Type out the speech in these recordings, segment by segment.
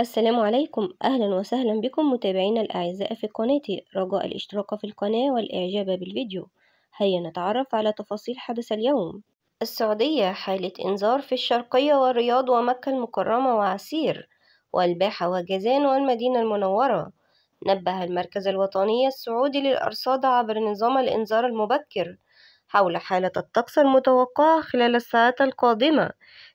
السلام عليكم أهلا وسهلا بكم متابعينا الأعزاء في قناتي رجاء الاشتراك في القناة والإعجاب بالفيديو هيا نتعرف على تفاصيل حدث اليوم السعودية حالة إنذار في الشرقية والرياض ومكة المكرمة وعسير والباحة وجازان والمدينة المنورة نبه المركز الوطني السعودي للأرصاد عبر نظام الإنذار المبكر حول حالة الطقس المتوقعة خلال الساعات القادمة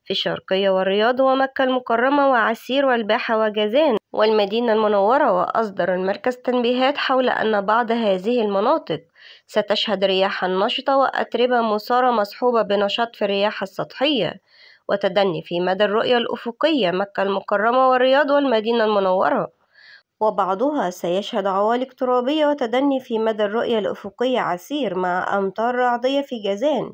في الشرقية والرياض ومكة المكرمة وعسير والباحة وجازان والمدينة المنورة وأصدر المركز تنبيهات حول أن بعض هذه المناطق ستشهد رياحا نشطة وأتربة مثارة مصحوبة بنشاط في الرياح السطحية وتدني في مدى الرؤية الأفقية مكة المكرمة والرياض والمدينة المنورة وبعضها سيشهد عوالق ترابية وتدني في مدى الرؤية الأفقية عسير مع أمطار رعدية في جازان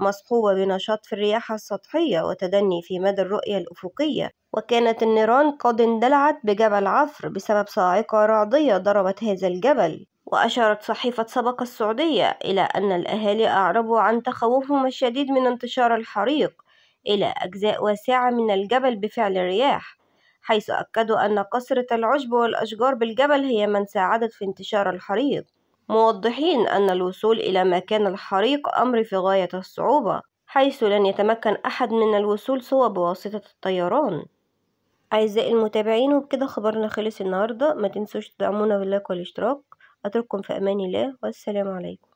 مصحوبة بنشاط في الرياح السطحية وتدني في مدى الرؤية الأفقية وكانت النيران قد اندلعت بجبل عفر بسبب صاعقة رعدية ضربت هذا الجبل وأشارت صحيفة سبق السعودية إلى أن الأهالي أعربوا عن تخوفهم الشديد من انتشار الحريق إلى أجزاء واسعة من الجبل بفعل الرياح حيث أكدوا أن كثرة العشب والأشجار بالجبل هي من ساعدت في انتشار الحريق موضحين أن الوصول إلى مكان الحريق أمر في غاية الصعوبة حيث لن يتمكن أحد من الوصول سوى بواسطة الطيران أعزائي المتابعين وبكده خبرنا خلص النهاردة ما تنسوش تدعمونا باللايك والاشتراك أترككم في أمان الله والسلام عليكم